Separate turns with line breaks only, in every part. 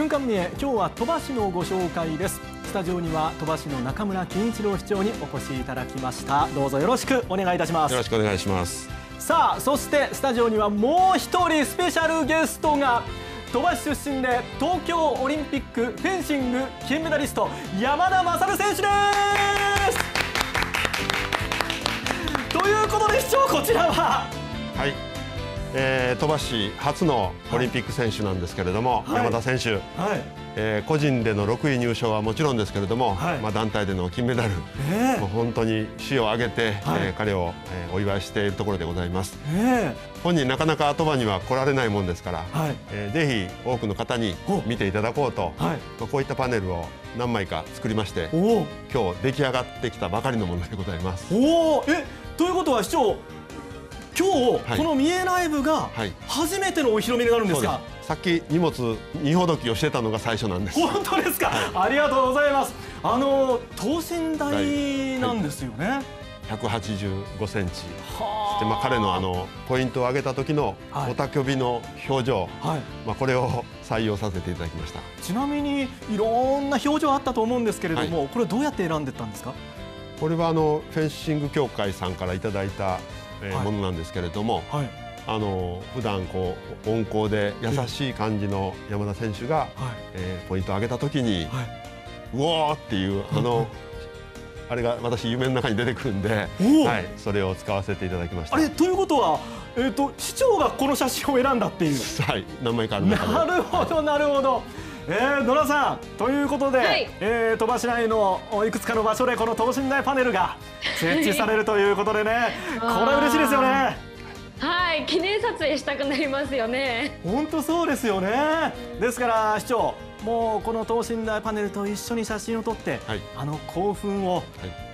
瞬間見え今日は鳥羽市のご紹介ですスタジオには鳥羽市の中村金一郎市長にお越しいただきましたどうぞよろしくお願いいたしますよろし
くお願いします
さあそしてスタジオにはもう一人スペシャルゲストが鳥羽市出身で東京オリンピックフェンシング金メダリスト山田勝選手ですということで市長こちらは
はいえ鳥羽市初のオリンピック選手なんですけれども、はい、山田選手、はい、えー、個人での6位入賞はもちろんですけれども、はい、まあ、団体での金メダル、えー、もう本当に死を挙げて、はい、えー、彼を、えー、お祝いしているところでございます、えー、本人なかなか鳥羽には来られないもんですから、はい、えー、ぜひ多くの方に見ていただこうと、まあ、こういったパネルを何枚か作りまして今日出来上がってきたばかりのものでございます。
おえということは市長
今日、はい、この見
えない部が
初めてのお披露目になるんですか、はい、さっき荷物荷ほどきをしてたのが最初なんです
本当ですか、はい、ありがとうございますあの等
身大なんですよね、はい185センチ、でまあ彼のあのポイントを上げた時の雄たけびの表情、はい、まあこれを採用させていただきました。ちなみにいろんな表情あったと思うんですけれども、これどうやって選んでたんですか？これはあのフェンシング協会さんからいただいたものなんですけれども、はい、あの普段こう温厚で優しい感じの山田選手が、はい、えー、ポイントを上げた時に、はい、うおーっていう あの。あれが私夢の中に出てくるんで、はい、それを使わせていただきました。あれ
ということは、えっ、ー、と市長がこの写真を選んだっていう。
はい、名前から。な
るほど、なるほど。えー、野田さんということで、はい、えー、鳥羽市内のいくつかの場所でこの等身大パネルが 設置されるということでね これ嬉しいですよね
はい記念撮影したくなりますよね
本当そうですよねですから市長もうこの等身大パネルと一緒に写真を撮って、はい、あの興奮を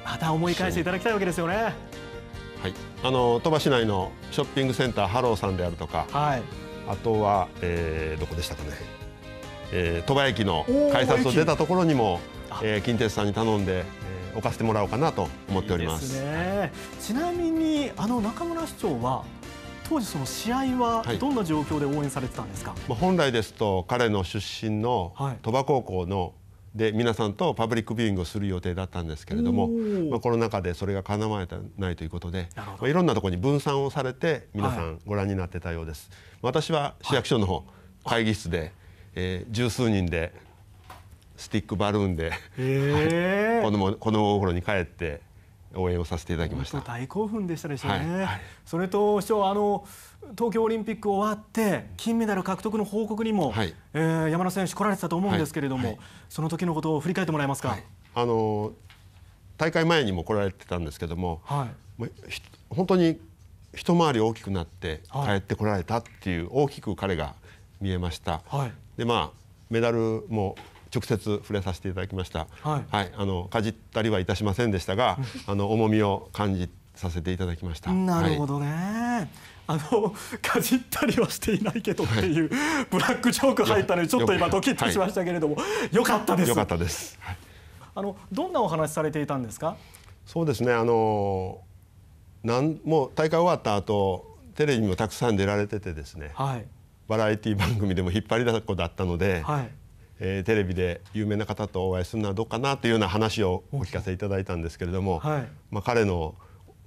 また思い返していただきたいわけですよね、
はい、あの鳥羽市内のショッピングセンターハローさんであるとか、はい、あとは、えー、どこでしたかねえー、鳥羽駅の改札を出たところにも、えー、近鉄さんに頼んで、えー、置かせてもらおうかなと思っております、
ね、ちなみにあの中村市長は当時その試合はどんな状況で応援されてたんですか、はい、
まあ、本来ですと彼の出身の鳥羽高校の、で皆さんとパブリックビューイングをする予定だったんですけれども、まあ、コロナ禍でそれがかなわないということで、まあ、いろんなところに分散をされて皆さんご覧になってたようです。はい、私は市役所の方、はい、会議室で、えー、十数人でスティックバルーンで、えーはい、子供子供に帰って応援をさせていただきま
した大興奮でしたでしょうね、はいはい、それと市長あの東京オリンピック終わって金メダル獲得の報告にも、はい、えー、山田選手来られてたと思うんですけれども、はい、その時のことを振り返ってもらえますか、
あの大会前にも来られてたんですけども、はい、本当に一回り大きくなって帰ってこられたっていう大きく彼が見えました、でまあメダルも直接触れさせていただきました、はい、はい、あのかじったりはいたしませんでしたがあの重みを感じさせていただきました。なるほ
どね、はいあのかじったりはしていないけどっていう、はい、ブラックジョーク入ったのでちょっと今ドキッとしましたけれども、はい、よかったです。よかっ
たです。はい、
あのどんなお話
されていたんですか。そうですね。あのなんもう大会終わった後テレビもたくさん出られててですね。はい。バラエティ番組でも引っ張りだこだったので、はい、えー、テレビで有名な方とお会いするのはどうかなというような話をお聞かせいただいたんですけれども、はい、まあ、彼の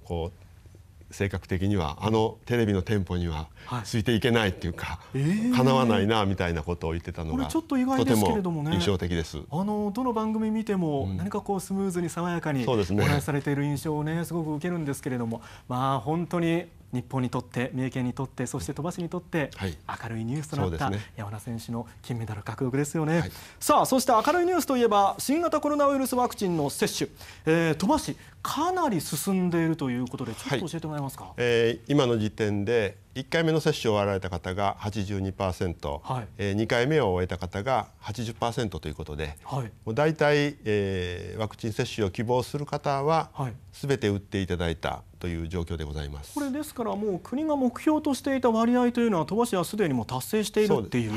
こう性格的にはあのテレビの店舗にはついていけないっていうか、はいえー、叶わないなみたいなことを言ってたのがちょっと意外ですけれどもね印象的です
あのどの番組見ても、何かこうスムーズに爽やかにお話しされている印象をねすごく受けるんですけれどもまあ本当に日本にとって三重県にとってそして鳥羽市にとって、はい、明るいニュースとなった山田選手の金メダル獲得ですよね、はい、さあそして明るいニュースといえば新型コロナウイルスワクチンの接種、えー、鳥羽市かなり進んでいるということでちょっと教えてもらえますか、
はい、えー、今の時点で1回目の接種を終わられた方が82%、はいえー、2回目を終えた方が80%ということで、はい、もう大体、えー、ワクチン接種を希望する方は、すべて打っていただいたという状況でございます
これですからもう国が目標としていた割合というのは鳥羽市はすでにもう達成している
っていう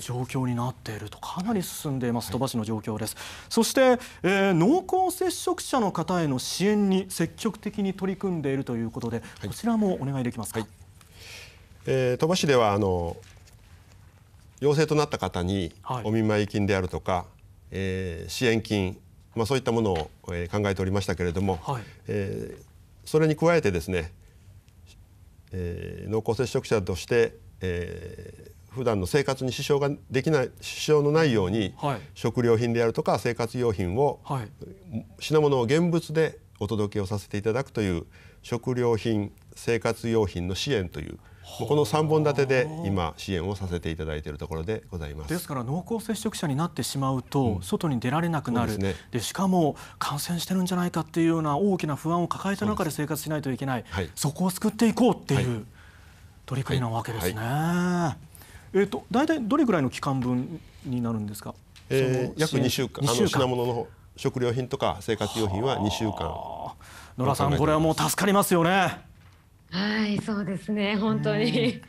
状
況になっているとかなり進んでいます鳥羽市の状況です、はい、そして、えー、濃厚接触者の方への支援に積極的に取り組んでいるということで、こちらもお願いでき
ますか、はい、えー、鳥羽市ではあの陽性となった方にお見舞い金であるとか、はい、えー、支援金まあ、そういったものを、え考えておりましたけれども、はい、えーそれに加えてですね、えー、濃厚接触者として、えー、普段の生活に支障ができない支障のないように、はい、食料品であるとか生活用品を、はい、品物を現物でお届けをさせていただくという食料品生活用品の支援というこの3本立てで今支援をさせていただいているところでございますですから濃厚接触者になってしまうと、外に出られなくなる、うん、で、ね、しかも感染
してるんじゃないかっていうような大きな不安を抱えた中で生活しないといけない、はい、そこを救っていこうっていう取り組みなわけですね。はいはい、えっ、ー、と大体どれぐらいの期間分になるんですか。えー、約2週間 ,2 週間あの品
物の食料品とか生活用品は2週間野良さんこれはもう助
かりますよね。はいそ
うですね本当に、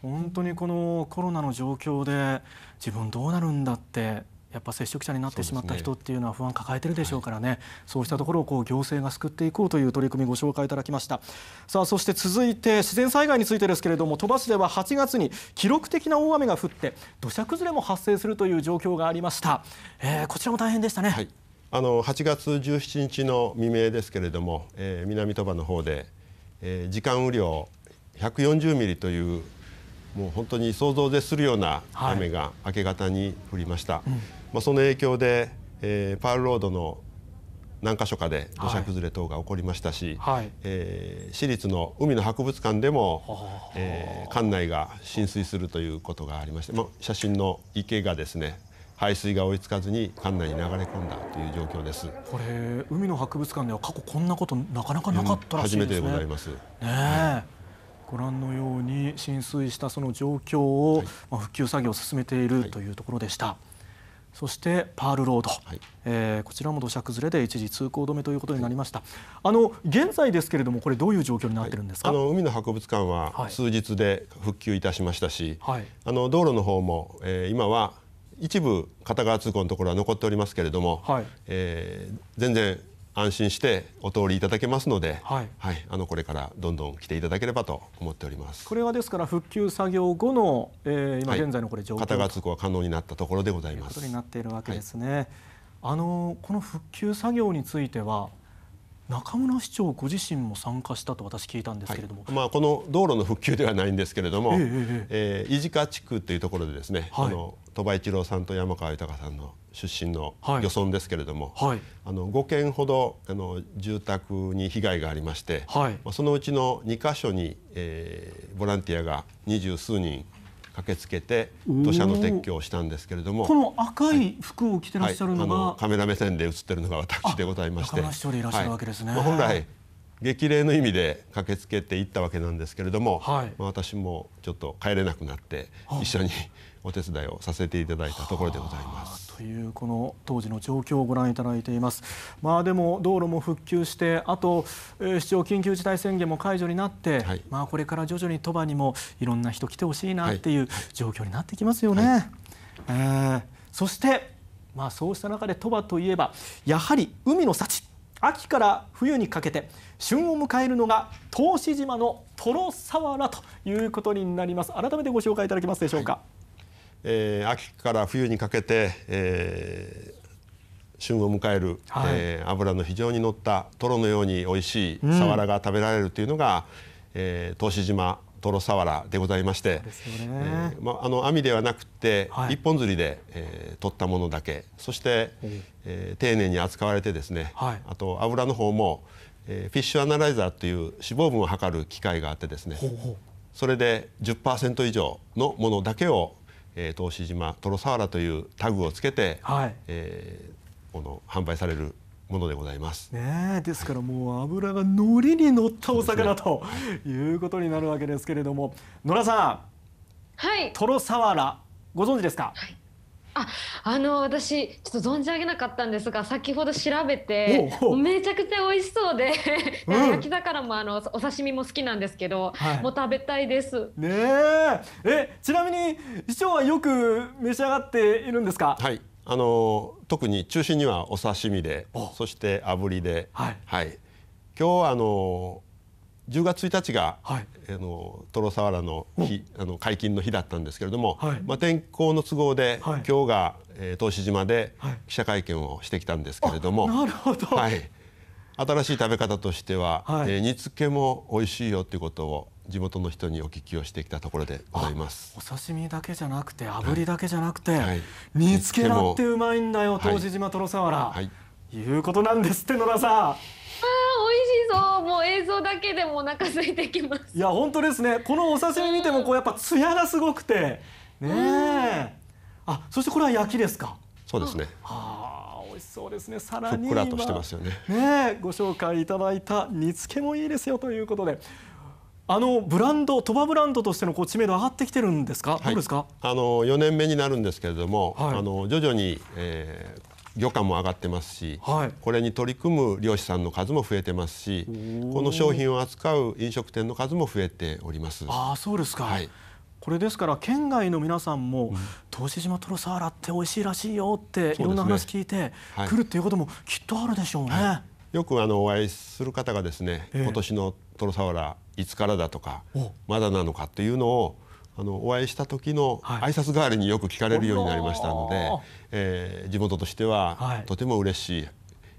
本当にこのコロナの状況で自分どうなるんだってやっぱ接触者になってしまった人っていうのは不安抱えてるでしょうからね、はい、そうしたところをこう行政が救っていこうという取り組みご紹介いただきましたさあそして続いて自然災害についてですけれども鳥羽市では8月に記録的な大雨が降って土砂崩れも発生するという状況がありました、えー、こちらも大変でしたね、はい、
あの8月17日の未明ですけれども、えー、南鳥羽の方でえ時間雨量140ミリというもう本当に想像を絶するような雨が明け方に降りました、はい、まあ、その影響で、えー、パールロードの何か所かで土砂崩れ等が起こりましたし、はい、えー、市立の海の博物館でも、えー、館内が浸水するということがありまして、まあ、写真の池がですね排水が追いつかずに館内に流れ込んだという状況です
これ海の博物館では過去こんなことなかなかなかったらしいですね、初めてでございますね、はい、ご覧のように浸水したその状況を、はい、まあ、復旧作業を進めているというところでした、はい、そしてパールロード、はい、えー、こちらも土砂崩れで一時通行止めということになりました、あの現在ですけれどもこれどういう状況になってるんで
すか、あの海の博物館は数日で復旧いたしましたし、はい、あの道路の方も、えー、今は一部片側通行のところは残っておりますけれども、はい、えー、全然安心してお通りいただけますので、はい、はい、あのこれからどんどん来ていただければと思っております。
これはですから復旧作業後の、えー、今現在のこれ状況、はい、片側通
行は可能になったところでございます。というこ
とになっているわけですね。はい、あのこの復旧作業については中村市長ご自身も参加したと私聞いたんですけれども、
はい、まあ、この道路の復旧ではないんですけれども、えー、えー、飯塚地区というところでですね、はい、あの鳥羽一郎さんと山川豊さんの出身の漁村ですけれども、はい、あの5軒ほどあの住宅に被害がありまして、まあ、そのうちの2か所に、えー、ボランティアが二十数人駆けつけて土砂の撤去をしたんですけれどもこの
赤い服を着てらっしゃるのが、はいは
い、カメラ目線で映ってるのが私でございましていらっしゃるわけですね、はいまあ、本来激励の意味で駆けつけていったわけなんですけれども、まあ、私もちょっと帰れなくなって一緒にお手伝いをさせていただいたところでございます。
というこの当時の状況をご覧いただいていますまあでも道路も復旧してあと、えー、市長緊急事態宣言も解除になって、はい、まあこれから徐々に鳥羽にもいろんな人来てほしいなっていう状況になってきますよね、はえそしてまあそうした中で鳥羽といえばやはり海の幸秋から冬にかけて旬を迎えるのが答志島のトロサワラということになります改めてご紹介いただけますでしょうか、はい
えー、秋から冬にかけて、えー、旬を迎える、はい、えー、脂の非常に乗ったトロのように美味しいサワラが食べられるというのが、うん、えー、東島トロサワラでございまして、ねえー、まあの網ではなくて、はい、一本釣りで、えー、取ったものだけそして、えー、丁寧に扱われてですね、はい、あと油の方も、えー、フィッシュアナライザーという脂肪分を測る機械があってですねそれで10%以上のものだけをえー、投資島トロサワラというタグをつけて、はいえー、この販売されるものでございます。
ね、ですからもう油が海苔に乗ったお魚と、いうことになるわけですけれども、野良さん、はい、トロサワラご存知ですか？はい
ああの私ちょっと存じ上げなかったんですが先ほど調べてめちゃくちゃ美味しそうで、うん、焼き魚もあのお刺身も好きなんですけど、はい、もう食べたいです
ねえちなみに市長はよく召し上がっているんですかはいあの特に中心にはお刺身でそして炙りで、はい、はい、今日はあの10月1日が、はい、あのトロサワラの日あの解禁の日だったんですけれども、はい、まあ、天候の都合で、はい、今日が、えー、東島で記者会見をしてきたんですけれどもなるほど、はい、新しい食べ方としては、はい、えー、煮付けも美味しいよということを地元の人にお聞きをしてきたところでございます
お刺身だけじゃなくて炙りだけじゃなくて、はい、煮付けだってうまいんだよ、東島とろさわら、
はい、いう
ことなんですって野田さん。
像もう映像だけでもお腹空いてきます
いや本当ですねこのお刺身見てもこうやっぱツヤがすごくてねえ、あそしてこれは焼きですかそうですねああ美味しそうですねさらにふっくらとしてますよねねご紹介いただいた煮付けもいいですよということであのブランド鳥羽ブランドとしてのこう知名度上がってきてるんですか、はい、どうですか
あの4年目になるんですけれども、はい、あの徐々に、えー、漁価も上がってますし、はい、これに取り組む漁師さんの数も増えてますしこの商品を扱う飲食店の数も増えておりますあ
そうですか、はい、これですから県外の皆さんも答志、うん、島トロサーラって美味しいらしいよっていろんな話聞いて、
ねはい、来るっ
ていうこともきっとあるでしょうね。
よくあのお会いする方がですね、えー、今年のトロサワラいつからだとかまだなのかっていうのをあのお会いした時の挨拶代わりによく聞かれるようになりましたので、えー、地元としてはとても嬉しい、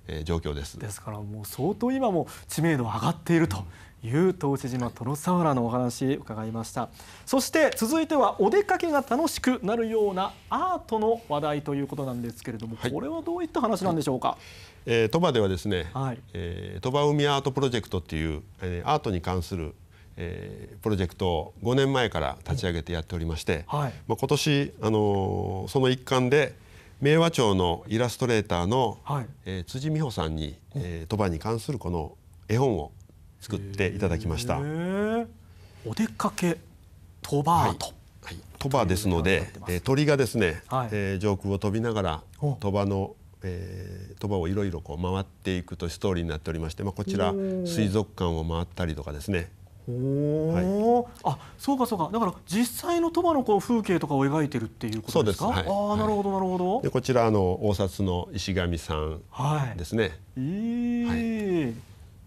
えー、状況です。で
すからもう相当今も知名度上がっているという東内島とロサワラのお話伺いましたそして続いてはお出かけが楽しくなるようなアートの話題ということなんですけれども、はい、これはどういった話なんでしょうか、
えー、鳥羽ではですね、はいえー、鳥羽海アートプロジェクトっていう、えー、アートに関するえー、プロジェクトを5年前から立ち上げてやっておりまして、はい、まあ、今年、あのー、その一環で明和町のイラストレーターの、はい、えー、辻美穂さんに鳥羽、えー、に関するこの絵本を作っていただきました。
お出かけ
鳥羽と、はい、鳥羽ですので、えー、鳥がですね、はい、えー、上空を飛びながら鳥羽のえー、鳥羽をいろいろこう回っていくというストーリーになっておりまして、まあ、こちら水族館を回ったりとかですねは
い、あそうかそうかだから実際の鳥羽のこう風景とかを描いてるっていうことですか、はい、ああなるほど
なるほどでこちらあの大札の石上さんですね、はい、え
はい、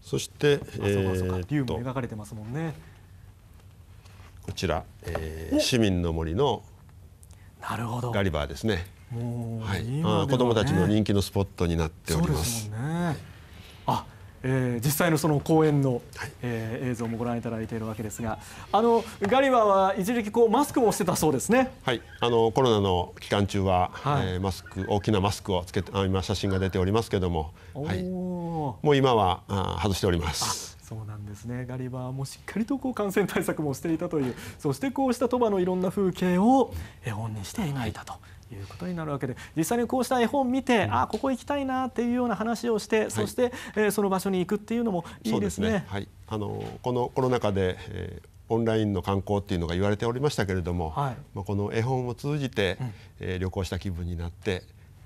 そしてあ
そうかそうか、えー、
竜も描かれてますもんね
こちら、えー、市民の森のなるほどガリバーですねはい、ね、あ子供たちの人気のスポットになっておりま
す。そうですもんねえー、実際のその公演の、はい、えー、映像もご覧いただいているわけですがあのガリバーは一時期こうマスクもしてたそうですね
はいあのコロナの期間中は、はい、えー、マスク大きなマスクをつけてあ今写真が出ておりますけども、
はい、も
う今はあ外しております
そうなんですねガリバーもしっかりとこう感染対策もしていたというそしてこうした鳥羽のいろんな風景を絵本にして描いたと。はい
いうことになるわけで実
際にこうした絵本を見て、うん、あここ行きたいなっていうような話をして、はい、そして、えー、その場所に行くっていうのもいいですね。すね
はい、あのこのコロナ禍で、えーオンラインの観光っていうのが言われておりましたけれども、はい、まあ、この絵本を通じて、うん、えー、旅行した気分になって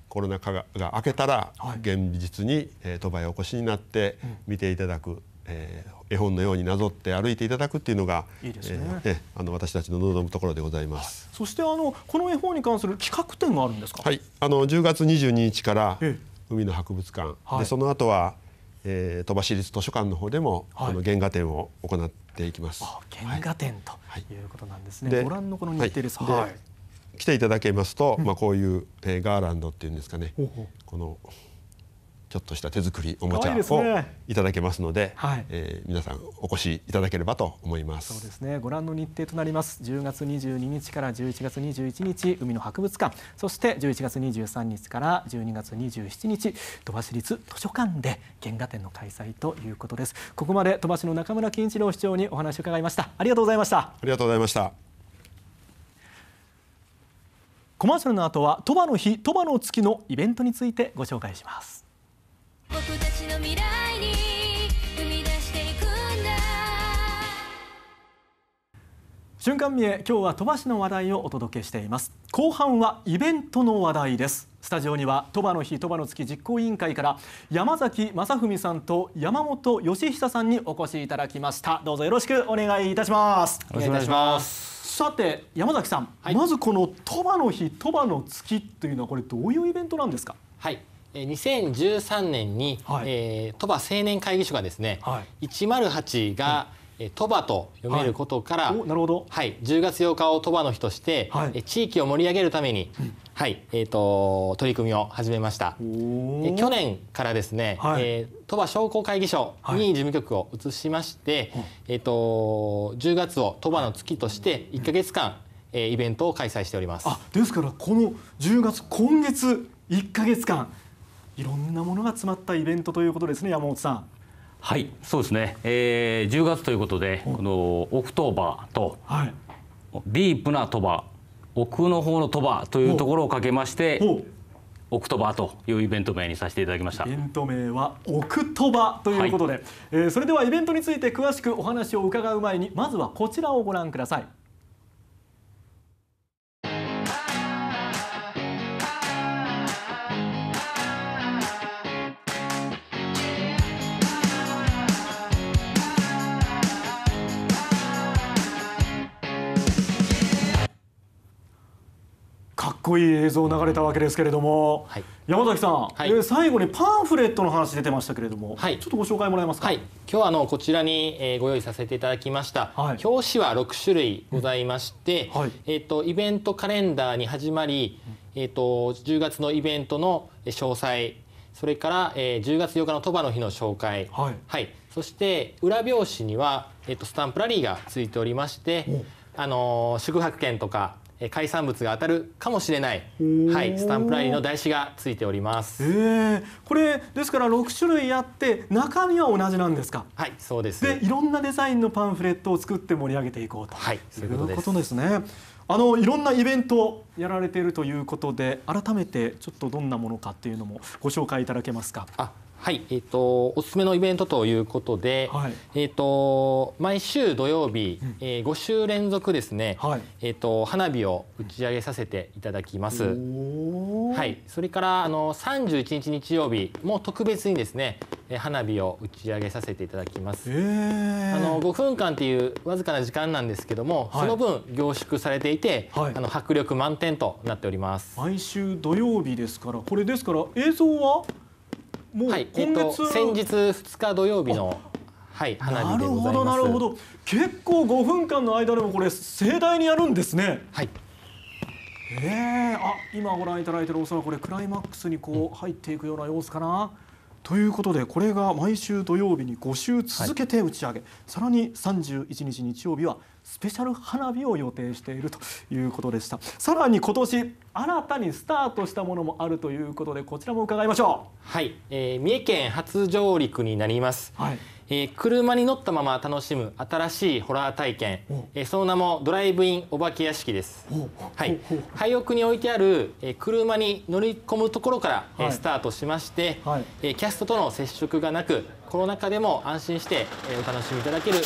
コロナ禍が明けたら、はい、現実に、えー、鳥羽へお越しになって見ていただく、えー、絵本のようになぞって歩いていただくっていうのがいいですね、えー、あの私たちの望むところでございます、
そしてあのこの絵本に関する企画展があるんです
かはいあの10月22日から海の博物館、はい、でその後は、えー、鳥羽市立図書館の方でも、はい、の原画展を行っていきます
原画展ということなんですね、ご
覧のこの日程です、はい来ていただけますと、うん、まあこういう、えー、ガーランドっていうんですかね、ほうほうこのちょっとした手作りおもちゃをいただけますので、はい、えー、皆さんお越しいただければと思います。そう
ですね。ご覧の日程となります。10月22日から11月21日海の博物館、そして11月23日から12月27日鳥羽市立図書館で原画展の開催ということです。ここまで鳥羽市の中村金一郎市長にお話を伺いました。ありがとうございました。あ
りがとうございました。
コマーシャルの後は鳥羽の日、鳥羽の月のイベントについてご紹介します。
僕たちの未来に生み出していくんだ
瞬間見え今日は鳥羽市の話題をお届けしています後半はイベントの話題ですスタジオには鳥羽の日鳥羽の月実行委員会から山崎正文さんと山本義久さんにお越しいただきましたどうぞよろしくお願いいたしますよろしくお願いしますさて山崎さん、はい、まずこの鳥羽の日鳥羽の月というのはこれどういうイベントなんですか
はい2013年に、はいえー、鳥羽青年会議所がですね、はい、108が、うん、鳥羽と読めることから、はい、なるほど、はい、10月8日を鳥羽の日として、はい、地域を盛り上げるために、うん、はいえーと、取り組みを始めました去年からですね、はいえー、鳥羽商工会議所に事務局を移しまして、はい、えーと、10月を鳥羽の月として1か月間、えー、イベントを開催しておりますあ
ですからこの10月今月1か月間いろんなものが詰まったイベントということですね山本さん。
はいそうですね、えー、10月ということでこのオクトーバーと、はい、ディープな鳥羽奥の方の鳥羽というところをかけましてオクトバーというイベント名にさせていただきましたイベン
ト名はオクトバということで、はい、えー、それではイベントについて詳しくお話を伺う前にまずはこちらをご覧ください。こいい映像流れたわけですけれども、はい、山崎さん、はい、え最後にパンフレットの話出てましたけれども、
はい、ちょっとご紹介もらえますか、はい、今日あのこちらに、えー、ご用意させていただきました、はい、表紙は6種類ございまして、うん、えーと、イベントカレンダーに始まり、えーと、と10月のイベントの詳細それから、えー、10月8日の鳥羽の日の紹介、はい、はい、そして裏表紙には、えーと、スタンプラリーがついておりまして、あの宿泊券とか海産物が当たるかもしれない、はい、スタンプラリーの
台紙がついております、えー、これですから6種類あって中身は同じなんですかはいそうですでいろんなデザインのパンフレットを作って盛り上げていこうと、はい、そういうことですねあのいろんなイベントをやられているということで改めてちょっとどんなものかっていうのもご紹介いただけますかあはい、えっ、ー、とお
すすめのイベントということで、はい、えっ、ー、と毎週土曜日、えー、5週連続ですね、はい、えっ、と花火を打ち上げさせていただきます。はい、それからあの31日日曜日も特別にですね、え花火を打ち上げさせていただきます。えー、あの5分間っていうわずかな時間なんです
けども、はい、その
分凝縮されていて、はい、あの迫力満点となっております。
毎週土曜日ですから、これですから映像はもうはい、えっと、先日2日土曜日のはい、花火でございますなるほどなるほど結構5分間の間でもこれ盛大にやるんですねはいえー、あ今ご覧いただいてるお空これクライマックスにこう入っていくような様子かな、ということでこれが毎週土曜日に5週続けて打ち上げ、はい、さらに31日日曜日はスペシャル花火を予定しているということでしたさらに今年新たにスタートしたものもあるということでこちらも伺いましょ
うはい、えー、三重県初上陸になります、はいえー、車に乗ったまま楽しむ新しいホラー体験、えー、その名もドライブインお化け屋敷です、はい、廃屋に置いてある、えー、車に乗り込むところから、え、はい、スタートしまして、はい、えキャストとの接触がなくコロナ禍でも安心して、えお楽しみいただける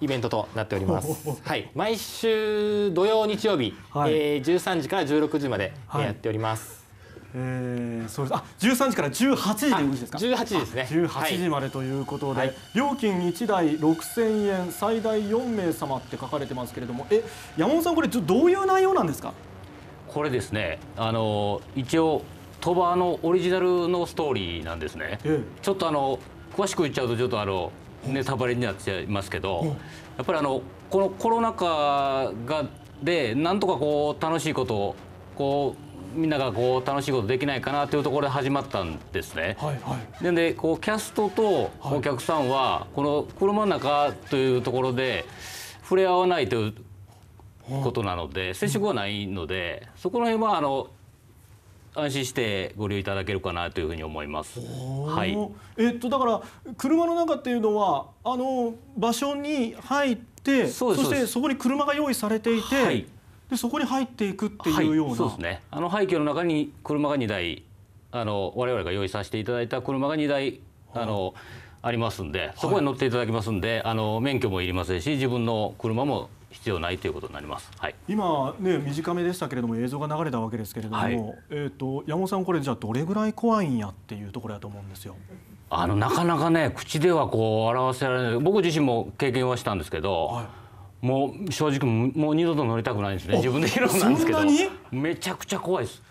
イベントとなっております。はい、毎週土曜日曜日、はい、えー、13時から16時までやっておりま
す。はいえー、そうですあ13時から十八時でですか18時ですね18時までということで、はい、料金一台六千円最大四名様って書かれてますけれどもえ山本さんこれどういう内容なんですか
これですねあの一応鳥羽のオリジナルのストーリーなんですね、ええ、ちょっとあの詳しく言っちゃうとちょっとあのネタバレになっちゃいますけど、やっぱりあのこのコロナ禍がでなんとかこう楽しいことをこうみんながこう楽しいことできないかなというところで始まったんですね。はいはい、ででこうキャストとお客さんはこの車の中というところで触れ合わないということなので接触はないのでそこら辺はあの安心してご利用いただけるかなというふうに思います。はい。
えっとだから車の中っていうのはあの場所に入ってそしてそこに車が用意されていて。はいでそこに入っていくっていうような、はい、そうですねあの廃墟の
中に車が2台あの我々が用意させていただいた車が2台あの、ありますんでそこに乗っていただきますんで、はい、あの免許もいりませんし自分の車も必要ないということになります、は
い、今ね短めでしたけれども映像が流れたわけですけれども、はい、えーと、と山本さんこれじゃあどれぐらい怖いんやっていうところだと思うんですよ。あのなかなか
ね口ではこう表せられない僕自身も経験はしたんですけど、はいもう正直もう二度と乗りたくないですね自分で拾うんですけどめちゃくちゃ怖いです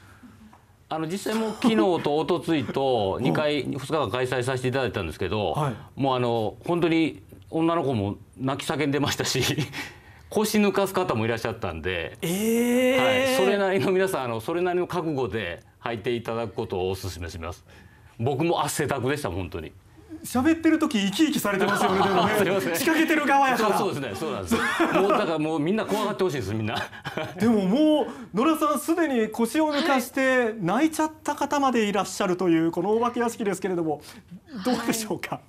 あの実際も昨日と一昨日と2回2日間開催させていただいたんですけど、はい、もうあの本当に女の子も泣き叫んでましたし 腰抜かす方もいらっしゃったんで、え
ー、はい、それ
なりの皆さんあのそれなりの覚悟で履いていただくことをお勧めします僕も汗だくでした本当に
喋ってる時生き生きされてますよね。でもね 仕掛けてる側やから。そうです
ね。そうなんです。もうだからもうみんな怖がってほしいですみんな。
でももう野良さんすでに腰を抜かして泣いちゃった方までいらっしゃるというこのお化け屋敷ですけれどもどうでし
ょうか。はい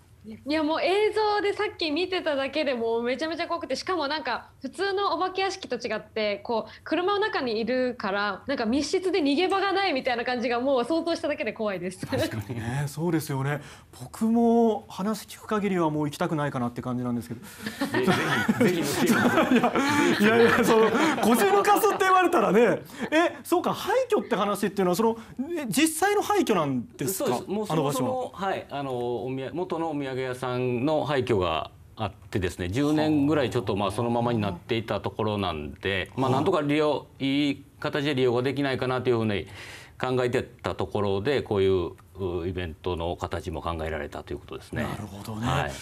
いやもう映像でさっき見てただけでもめちゃめちゃ怖くてしかもなんか普通のお化け屋敷と違ってこう車の中にいるからなんか密室で逃げ場がないみたいな感じがもう想像しただけで怖いです確か
にねそうですよね僕も話聞く限りはもう行きたくないかなって感じなんですけどぜひぜひいやいやそのこじるかすって言われたらねえそうか廃墟って話っていうのはその実際の廃墟なんですかそうですもうそもそも
はいあのおみや元のお土産屋さんの廃墟があってですね10年ぐらいちょっとまあそのままになっていたところなんで、まあ、なんとか利用いい形で利用ができないかなというふうに考えてたところでこういうイベントの形も考えられたということですね。なるほどね、はい、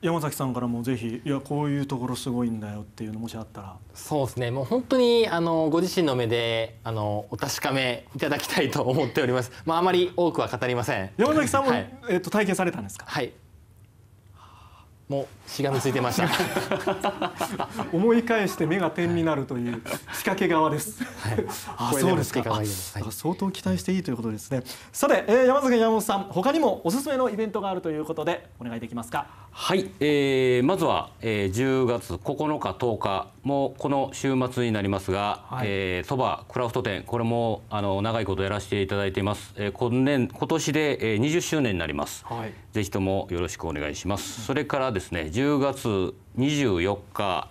山崎さんからもぜひいやこういうところすごいんだよっていうのもしあったら
そうですねもう本当にあのご自身の目であのお確かめいただきたいと思っておりますまああまり多くは語りません山崎さんも、はい、
えっと体験されたんですかはいも
うしがみついてました
思い返して目が点になるという仕掛け側です、はい、あ そうですか、はい、相当期待していいということですねさて、えー、山崎山本さん他にもおすすめのイベントがあるということでお願いできますか
はい、えー、まずは、えー、10月9日10日もうこの週末になりますが、はい、えそ、ー、ばクラフト店これもあの長いことやらせていただいています、えー、今年今年で、えー、20周年になります、はい、ぜひともよろしくお願いします、うん、それからですね10月24日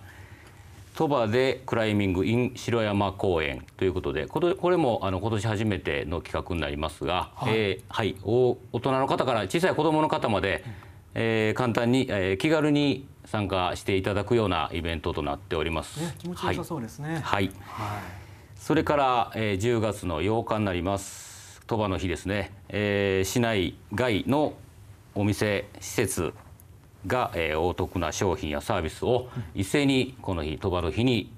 鳥羽でクライミングイン城山公園ということでこれもあの今年初めての企画になりますが、はい、えー、はい、お大人の方から小さい子どもの方まで、うんえー、簡単に、えー、気軽に参加していただくようなイベントとなっております。ね、気
持ちよさそうですね。
はい。はい、それから、えー、10月の8日になります。鳥羽の日ですね、えー、市内外のお店施設が、えー、お得な商品やサービスを一斉にこの日鳥羽の日に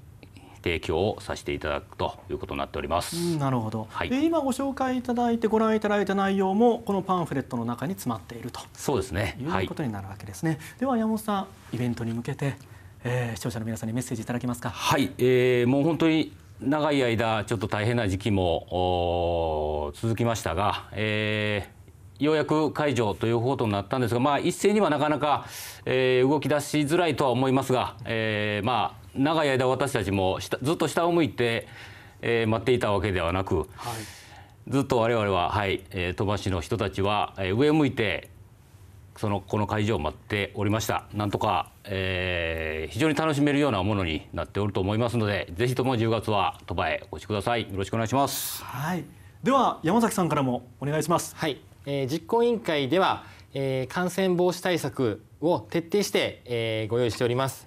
提供をさせていただくということになっております。うん、な
るほど、はい、今ご紹介いただいてご覧いただいた内容もこのパンフレットの中に詰まっているとそうですねいうことになるわけですね。はい、では山本さんイベントに向けて、えー、視聴者の皆さんにメッセージいただけますか。
はい、えー、もう本当に長い間ちょっと大変な時期も続きましたが、えー、ようやく解除ということになったんですが、まあ、一斉にはなかなか、えー、動き出しづらいとは思いますが、えー、まあ長い間私たちもずっと下を向いて、えー、待っていたわけではなく、はい、ずっと我々は、はいえー、鳥羽市の人たちは、えー、上向いてそのこの会場を待っておりましたなんとか、えー、非常に楽しめるようなものになっておると思いますのでぜひとも10月は鳥羽へお越しくださいよろしくお願いします
はいでは山崎さんからもお願いしますはい、えー、実行委員会では、えー、感染防止対策を徹底して、えー、ご用意しております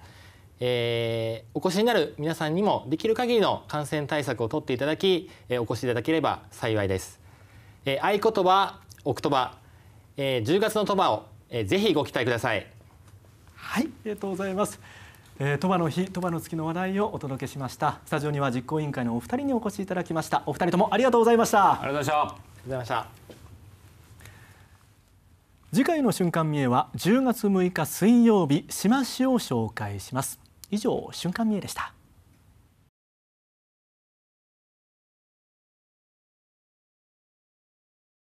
えー、お越しになる皆さんにもできる限りの感染対策をとっていただき、えー、お越しいただければ幸いです、えー、合言葉オクトバ、えー、10月の鳥羽を、えー、ぜひご期待ください
はいありがとうございますえー、鳥羽の日、鳥羽の月の話題をお届けしましたスタジオには実行委員会のお二人にお越しいただきましたお二人ともありがとうございましたあり
がとうございました
次回の瞬間見えは10月6日水曜日島市を紹介します以上瞬間見えでした